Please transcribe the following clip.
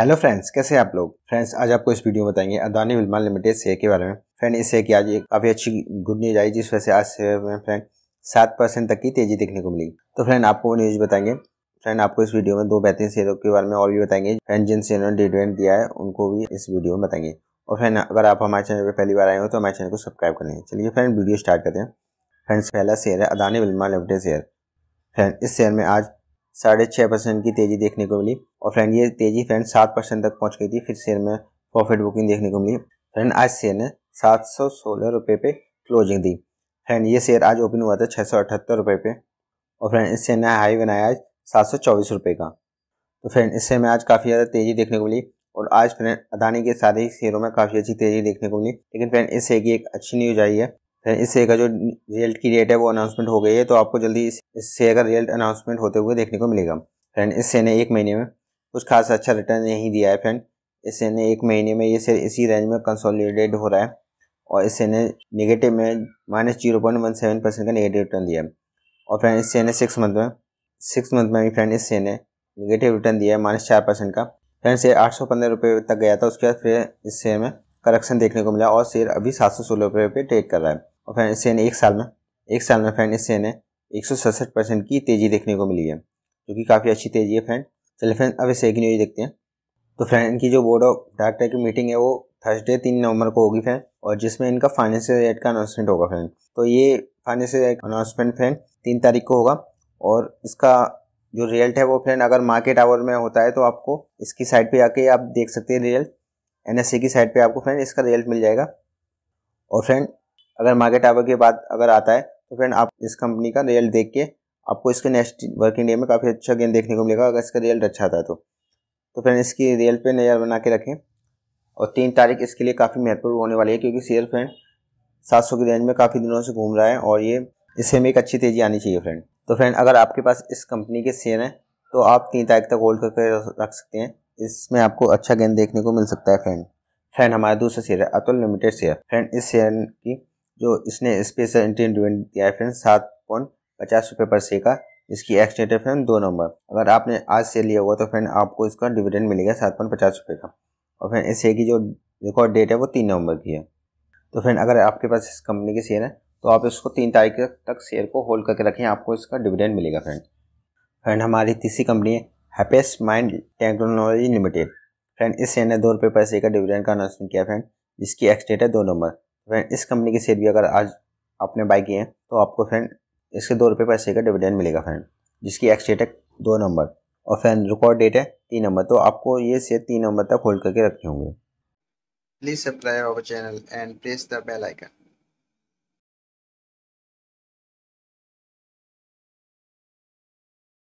hello friends कैसे आप लोग फ्रेंड्स आज आपको इस वीडियो में बताएंगे अदानी विलमान लिमिटेड शेयर के बारे में फ्रेंड इस शेयर की आज एक काफ़ी अच्छी गुड न्यूज आई जिस वजह से आज शेयर में फ्रेंड सात परसेंट तक की तेजी देखने को मिली तो फ्रेंड आपको वो न्यूज बताएंगे फ्रेंड आपको इस वीडियो में दो बेहतरीन शेयरों के बारे में और भी बताएंगे फ्रेंड जिन शेयरों ने डिविडेंड दिया है उनको भी इस वीडियो में बताएंगे और फ्रेंड अगर आप हमारे चैनल पर पहली बार आए हो तो हमारे चैनल को सब्सक्राइब कर लेंगे चलिए फ्रेंड वीडियो स्टार्ट करते हैं फ्रेंड्स पहला शेयर है Adani Wilmar limited share friend इस शेयर में आज साढ़े छः परसेंट की तेज़ी देखने को मिली और फ्रेंड ये तेज़ी फ्रेंड सात परसेंट तक पहुंच गई थी फिर शेयर में प्रॉफिट बुकिंग देखने को मिली फ्रेंड आज शेयर ने सात सौ सोलह रुपये पे क्लोजिंग दी फ्रेंड ये शेयर आज ओपन हुआ था छः सौ अठहत्तर रुपये पे और फ्रेंड इस शेयर ने हाई बनाया आज सात सौ चौबीस रुपये का तो फ्रेंड इस शेयर में आज काफ़ी ज़्यादा तेज़ी देखने को मिली और आज फ्रेंड अदानी के सारे ही शेयरों में काफ़ी अच्छी तेज़ी देखने को मिली लेकिन फ्रेंड इस शेयर की एक अच्छी न्यूज़ आई है फिर इस शेयर का जो रिजल्ट की डेट है वो अनाउंसमेंट हो गई है तो आपको जल्दी इस शेयर का रिजल्ट अनाउंसमेंट होते हुए देखने को मिलेगा फ्रेंड इस शेयर ने एक महीने में कुछ खास अच्छा रिटर्न नहीं दिया है फ्रेंड इस शेयर ने एक महीने में ये शेयर इसी रेंज में कंसोलिडेट हो रहा है और इस शेयर ने निगेटिव में minus zero point one seven percent का निगेटिव रिटर्न दिया है और फ्रेंड इस शेयर ने सिक्स मंथ में सिक्स मंथ में भी फ्रेंड इस शेयर ने निगेटिव रिटर्न दिया है माइनस चार परसेंट का फ्रेंड शेयर आठ सौ पंद्रह रुपये तक गया था उसके बाद फिर इस शेयर में करेक्शन देखने को मिला और शेयर अभी सात सौ सोलह रुपये पे ट्रेड कर रहा है और फ्रेंड इससे एक साल में एक साल में फ्रेंड इससे इन्हें एक सौ सड़सठ परसेंट की तेज़ी देखने को मिली है जो कि काफ़ी अच्छी तेज़ी है फ्रेंड चलिए फ्रेंड अब इसे एक न्यूज देखते हैं तो फ्रेंड इनकी जो बोर्ड ऑफ डायरेक्टर की मीटिंग है वो थर्सडे तीन नवंबर को होगी फ्रेंड और जिसमें इनका फाइनेंशियल रेट का अनाउंसमेंट होगा फ्रेंड तो ये फाइनेंशियल रेट अनाउंसमेंट फ्रेंड तीन तारीख को होगा और इसका जो रिजल्ट है वो फ्रेंड अगर मार्केट आवर में होता है तो आपको इसकी साइट पे आके आप देख सकते हैं रिजल्ट एन की साइट पे आपको फ्रेंड इसका रिजल्ट मिल जाएगा और फ्रेंड अगर मार्केट आवर के बाद अगर आता है तो फ्रेंड आप इस कंपनी का रिजल्ट देख के आपको इसके नेक्स्ट वर्किंग डे में काफ़ी अच्छा गेंद देखने को मिलेगा अगर इसका रिजल्ट अच्छा आता है तो तो फ्रेंड इसकी रियल पे नज़र बना के रखें और तीन तारीख इसके लिए काफ़ी महत्वपूर्ण होने वाली है क्योंकि शेयर फ्रेंड सात सौ की रेंज में काफ़ी दिनों से घूम रहा है और ये इससे में एक अच्छी तेज़ी आनी चाहिए फ्रेंड तो फ्रेंड अगर आपके पास इस कंपनी के शेयर हैं तो आप तीन तारीख तक होल्ड करके रख सकते हैं इसमें आपको अच्छा गेंद देखने को मिल सकता है फ्रेंड फ्रेंड हमारा दूसरा शेयर है अतुल लिमिटेड शेयर फ्रेंड इस शेयर की जो इसने स्पेशल इंटरन डिविडेंड दिया है फ्रेंड सात पॉइंट पचास रुपये पर से का इसकी एक्सडेट है फ्रेंड दो नंबर अगर आपने आज से लिया हुआ तो फ्रेंड आपको इसका डिविडेंड मिलेगा सात पॉइंट पचास रुपये का और फिर इस शेयर की जो रिकॉर्ड डेट है वो तीन नवंबर की है तो फ्रेंड अगर आपके पास इस कंपनी के शेयर है तो आप इसको तीन तारीख तक शेयर को होल्ड करके रखें आपको इसका डिविडेंड मिलेगा फ्रेंड फ्रेंड हमारी तीसरी कंपनी है happiest mind technology limited friend इस शेयर ने दो रुपये पैसे का डिविडेंड का अनाउंसमेंट किया फ्रेंड जिसकी एक्सडेट है दो नंबर फ्रेंड इस कंपनी की शेयर भी अगर आज आपने बाई किए हैं तो आपको फ्रेंड इसके दो रुपये पैसे का डिविडेंड मिलेगा फ्रेंड जिसकी एक्स डेट है दो नंबर और फ्रेंड रिकॉर्ड डेट है तीन नंबर तो आपको ये शेयर तीन नंबर तक होल्ड करके रखे होंगे please subscribe our channel and press the bell icon